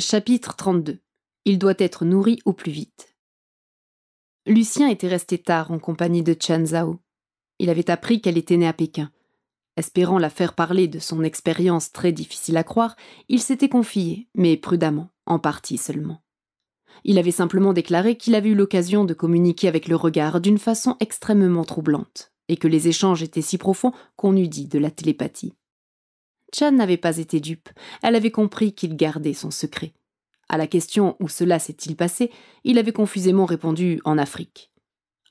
Chapitre 32. Il doit être nourri au plus vite. Lucien était resté tard en compagnie de Chen Zhao. Il avait appris qu'elle était née à Pékin. Espérant la faire parler de son expérience très difficile à croire, il s'était confié, mais prudemment, en partie seulement. Il avait simplement déclaré qu'il avait eu l'occasion de communiquer avec le regard d'une façon extrêmement troublante, et que les échanges étaient si profonds qu'on eût dit de la télépathie. Chan n'avait pas été dupe, elle avait compris qu'il gardait son secret. À la question où cela s'est-il passé, il avait confusément répondu en Afrique.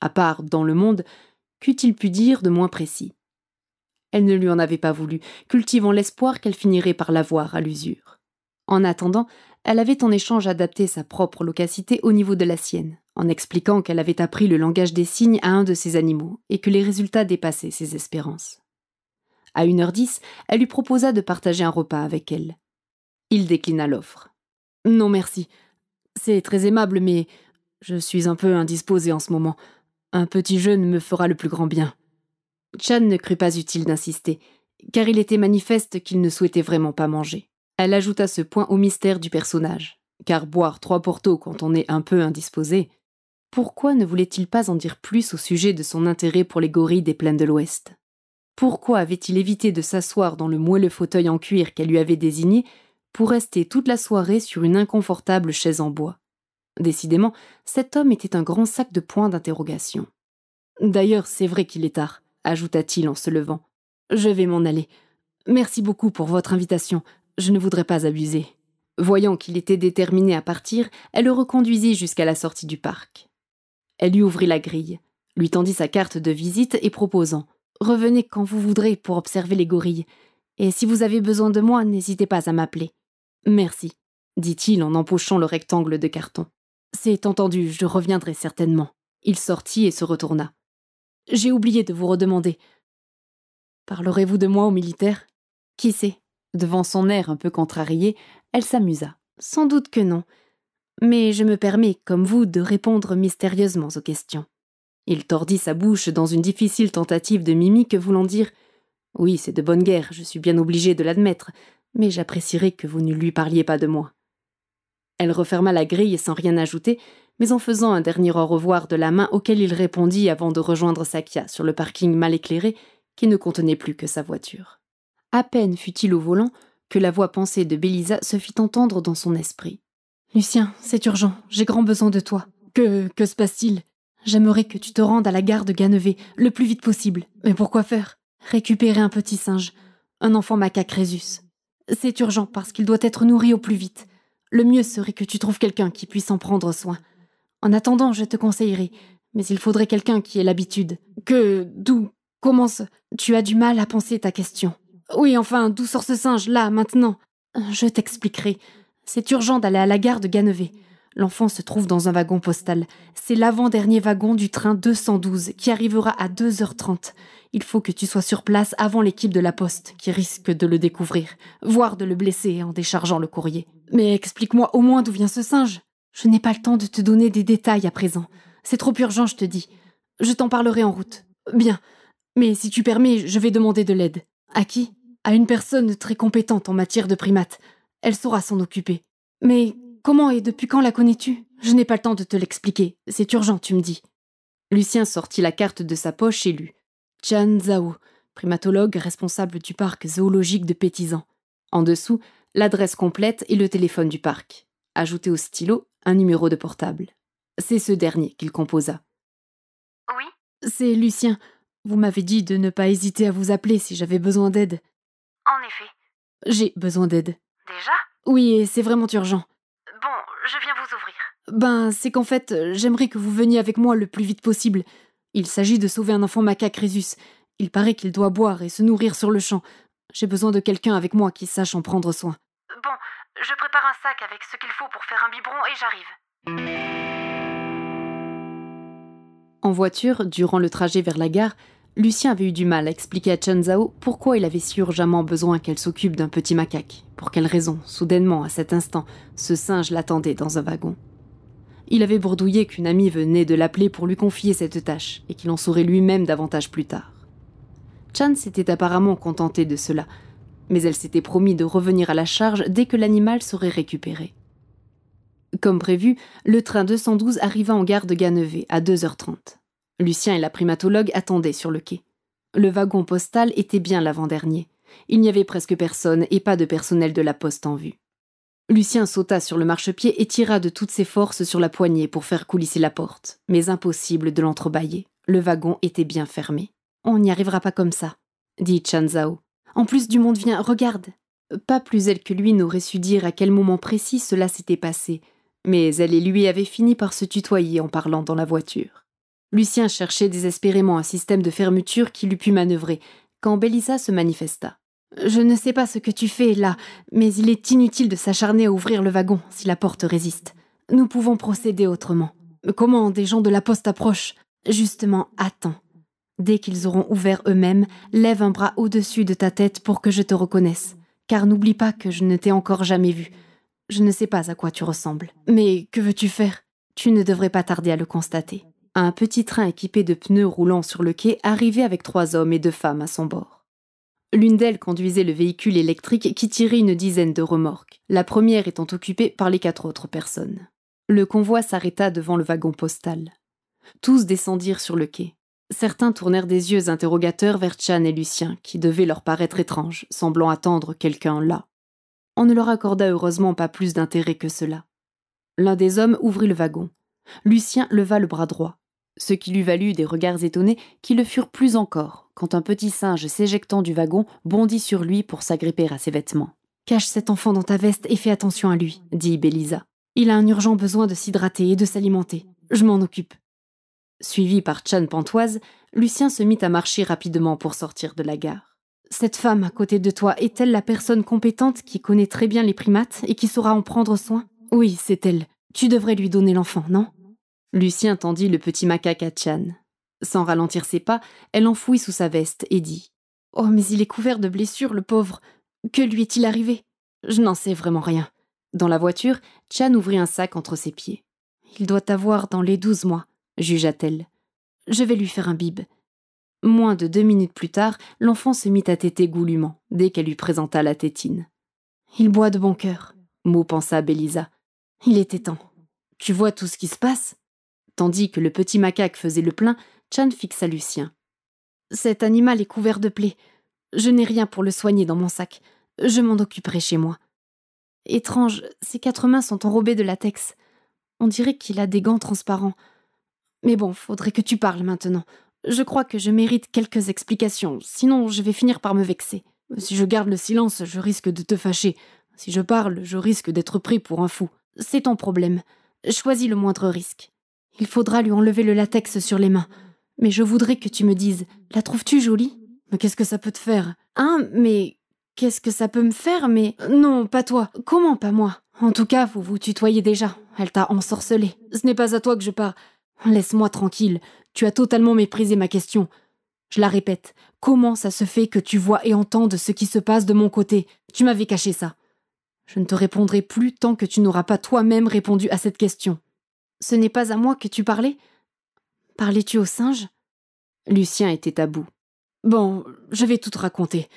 À part dans le monde, qu'eût-il pu dire de moins précis Elle ne lui en avait pas voulu, cultivant l'espoir qu'elle finirait par l'avoir à l'usure. En attendant, elle avait en échange adapté sa propre loquacité au niveau de la sienne, en expliquant qu'elle avait appris le langage des signes à un de ses animaux et que les résultats dépassaient ses espérances. À une heure dix, elle lui proposa de partager un repas avec elle. Il déclina l'offre. Non merci. C'est très aimable, mais je suis un peu indisposé en ce moment. Un petit jeûne me fera le plus grand bien. Chan ne crut pas utile d'insister, car il était manifeste qu'il ne souhaitait vraiment pas manger. Elle ajouta ce point au mystère du personnage, car boire trois portos quand on est un peu indisposé, pourquoi ne voulait-il pas en dire plus au sujet de son intérêt pour les gorilles des plaines de l'Ouest pourquoi avait-il évité de s'asseoir dans le moelleux fauteuil en cuir qu'elle lui avait désigné pour rester toute la soirée sur une inconfortable chaise en bois Décidément, cet homme était un grand sac de points d'interrogation. D'ailleurs, c'est vrai qu'il est tard, ajouta-t-il en se levant. Je vais m'en aller. Merci beaucoup pour votre invitation. Je ne voudrais pas abuser. Voyant qu'il était déterminé à partir, elle le reconduisit jusqu'à la sortie du parc. Elle lui ouvrit la grille, lui tendit sa carte de visite et proposant Revenez quand vous voudrez pour observer les gorilles, et si vous avez besoin de moi, n'hésitez pas à m'appeler. Merci, dit-il en empochant le rectangle de carton. C'est entendu, je reviendrai certainement. Il sortit et se retourna. J'ai oublié de vous redemander. Parlerez-vous de moi au militaire ?»« Qui sait Devant son air un peu contrarié, elle s'amusa. Sans doute que non. Mais je me permets, comme vous, de répondre mystérieusement aux questions. Il tordit sa bouche dans une difficile tentative de mimique voulant dire Oui, c'est de bonne guerre, je suis bien obligé de l'admettre, mais j'apprécierais que vous ne lui parliez pas de moi. Elle referma la grille sans rien ajouter, mais en faisant un dernier au revoir de la main auquel il répondit avant de rejoindre Sakia sur le parking mal éclairé qui ne contenait plus que sa voiture. À peine fut-il au volant que la voix pensée de Bélisa se fit entendre dans son esprit. Lucien, c'est urgent, j'ai grand besoin de toi. Que, que se passe-t-il J'aimerais que tu te rendes à la gare de Ganevée le plus vite possible. Mais pourquoi faire Récupérer un petit singe, un enfant macaque résus. C'est urgent parce qu'il doit être nourri au plus vite. Le mieux serait que tu trouves quelqu'un qui puisse en prendre soin. En attendant, je te conseillerai. mais il faudrait quelqu'un qui ait l'habitude. Que d'où commence Tu as du mal à penser ta question. Oui, enfin, d'où sort ce singe, là, maintenant Je t'expliquerai. C'est urgent d'aller à la gare de Ganevée. L'enfant se trouve dans un wagon postal. C'est l'avant-dernier wagon du train 212 qui arrivera à 2h30. Il faut que tu sois sur place avant l'équipe de la poste qui risque de le découvrir, voire de le blesser en déchargeant le courrier. Mais explique-moi au moins d'où vient ce singe. Je n'ai pas le temps de te donner des détails à présent. C'est trop urgent, je te dis. Je t'en parlerai en route. Bien. Mais si tu permets, je vais demander de l'aide. À qui À une personne très compétente en matière de primates. Elle saura s'en occuper. Mais Comment et depuis quand la connais-tu Je n'ai pas le temps de te l'expliquer. C'est urgent, tu me dis. Lucien sortit la carte de sa poche et lut. Chan Zhao, primatologue responsable du parc zoologique de Pétisan. En dessous, l'adresse complète et le téléphone du parc. Ajouté au stylo un numéro de portable. C'est ce dernier qu'il composa. Oui C'est Lucien. Vous m'avez dit de ne pas hésiter à vous appeler si j'avais besoin d'aide. En effet. J'ai besoin d'aide. Déjà Oui, et c'est vraiment urgent. Bon, je viens vous ouvrir. Ben, c'est qu'en fait, euh, j'aimerais que vous veniez avec moi le plus vite possible. Il s'agit de sauver un enfant macaque Résus. Il paraît qu'il doit boire et se nourrir sur le champ. J'ai besoin de quelqu'un avec moi qui sache en prendre soin. Bon, je prépare un sac avec ce qu'il faut pour faire un biberon et j'arrive. En voiture, durant le trajet vers la gare, Lucien avait eu du mal à expliquer à Chen Zhao pourquoi il avait si urgemment besoin qu'elle s'occupe d'un petit macaque. Pour quelle raison, soudainement, à cet instant, ce singe l'attendait dans un wagon. Il avait bourdouillé qu'une amie venait de l'appeler pour lui confier cette tâche et qu'il en saurait lui-même davantage plus tard. Chan s'était apparemment contentée de cela, mais elle s'était promis de revenir à la charge dès que l'animal serait récupéré. Comme prévu, le train 212 arriva en gare de Ganevé, à 2h30. Lucien et la primatologue attendaient sur le quai. Le wagon postal était bien l'avant-dernier. Il n'y avait presque personne et pas de personnel de la poste en vue. Lucien sauta sur le marchepied et tira de toutes ses forces sur la poignée pour faire coulisser la porte. Mais impossible de l'entrebâiller. Le wagon était bien fermé. On n'y arrivera pas comme ça, dit Zhao. « En plus du monde vient, regarde. Pas plus elle que lui n'aurait su dire à quel moment précis cela s'était passé, mais elle et lui avaient fini par se tutoyer en parlant dans la voiture. Lucien cherchait désespérément un système de fermeture qu'il eût pu manœuvrer, quand Bélissa se manifesta. Je ne sais pas ce que tu fais là, mais il est inutile de s'acharner à ouvrir le wagon si la porte résiste. Nous pouvons procéder autrement. Comment des gens de la poste approchent Justement, attends. Dès qu'ils auront ouvert eux-mêmes, lève un bras au-dessus de ta tête pour que je te reconnaisse, car n'oublie pas que je ne t'ai encore jamais vu. Je ne sais pas à quoi tu ressembles, mais que veux-tu faire Tu ne devrais pas tarder à le constater un petit train équipé de pneus roulant sur le quai arrivait avec trois hommes et deux femmes à son bord. L'une d'elles conduisait le véhicule électrique qui tirait une dizaine de remorques, la première étant occupée par les quatre autres personnes. Le convoi s'arrêta devant le wagon postal. Tous descendirent sur le quai. Certains tournèrent des yeux interrogateurs vers Chan et Lucien, qui devaient leur paraître étranges, semblant attendre quelqu'un là. On ne leur accorda heureusement pas plus d'intérêt que cela. L'un des hommes ouvrit le wagon. Lucien leva le bras droit, ce qui lui valut des regards étonnés qui le furent plus encore quand un petit singe s'éjectant du wagon bondit sur lui pour s'agripper à ses vêtements. Cache cet enfant dans ta veste et fais attention à lui, dit Bélisa. Il a un urgent besoin de s'hydrater et de s'alimenter. Je m'en occupe. Suivi par Chan Pantoise, Lucien se mit à marcher rapidement pour sortir de la gare. Cette femme à côté de toi est-elle la personne compétente qui connaît très bien les primates et qui saura en prendre soin Oui, c'est elle. Tu devrais lui donner l'enfant, non Lucien tendit le petit macaque à Chan. Sans ralentir ses pas, elle enfouit sous sa veste et dit Oh, mais il est couvert de blessures, le pauvre Que lui est-il arrivé Je n'en sais vraiment rien. Dans la voiture, Chan ouvrit un sac entre ses pieds. Il doit avoir dans les douze mois, jugea-t-elle. Je vais lui faire un bib. Moins de deux minutes plus tard, l'enfant se mit à téter goulûment, dès qu'elle lui présenta la tétine. Il boit de bon cœur, mot pensa Bélisa. Il était temps. Tu vois tout ce qui se passe Tandis que le petit macaque faisait le plein, Chan fixa Lucien. Cet animal est couvert de plaies. Je n'ai rien pour le soigner dans mon sac. Je m'en occuperai chez moi. Étrange, ses quatre mains sont enrobées de latex. On dirait qu'il a des gants transparents. Mais bon, faudrait que tu parles maintenant. Je crois que je mérite quelques explications, sinon je vais finir par me vexer. Si je garde le silence, je risque de te fâcher. Si je parle, je risque d'être pris pour un fou. C'est ton problème. Choisis le moindre risque. Il faudra lui enlever le latex sur les mains. Mais je voudrais que tu me dises La trouves-tu jolie Mais qu'est-ce que ça peut te faire Hein Mais qu'est-ce que ça peut me faire Mais non, pas toi. Comment pas moi En tout cas, vous vous tutoyez déjà. Elle t'a ensorcelé. Ce n'est pas à toi que je pars. Laisse-moi tranquille. Tu as totalement méprisé ma question. Je la répète. Comment ça se fait que tu vois et entendes ce qui se passe de mon côté Tu m'avais caché ça. Je ne te répondrai plus tant que tu n'auras pas toi-même répondu à cette question. Ce n'est pas à moi que tu parlais Parlais-tu au singe Lucien était à bout. Bon, je vais tout raconter.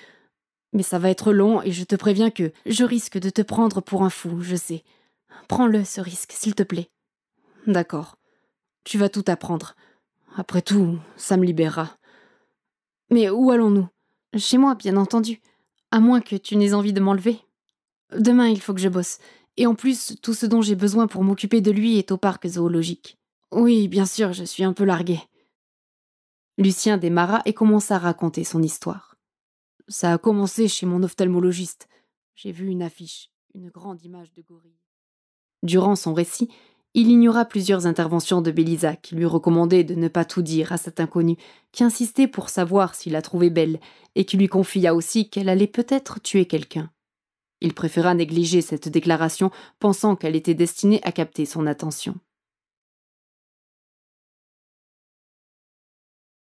Mais ça va être long et je te préviens que je risque de te prendre pour un fou, je sais. Prends-le, ce risque, s'il te plaît. D'accord. Tu vas tout apprendre. Après tout, ça me libérera. Mais où allons-nous Chez moi, bien entendu. À moins que tu n'aies envie de m'enlever. Demain, il faut que je bosse. Et en plus, tout ce dont j'ai besoin pour m'occuper de lui est au parc zoologique. Oui, bien sûr, je suis un peu larguée. Lucien démarra et commença à raconter son histoire. Ça a commencé chez mon ophtalmologiste. J'ai vu une affiche, une grande image de gorille. Durant son récit, il ignora plusieurs interventions de Bélisa qui lui recommandait de ne pas tout dire à cet inconnu, qui insistait pour savoir s'il la trouvait belle, et qui lui confia aussi qu'elle allait peut-être tuer quelqu'un. Il préféra négliger cette déclaration, pensant qu'elle était destinée à capter son attention.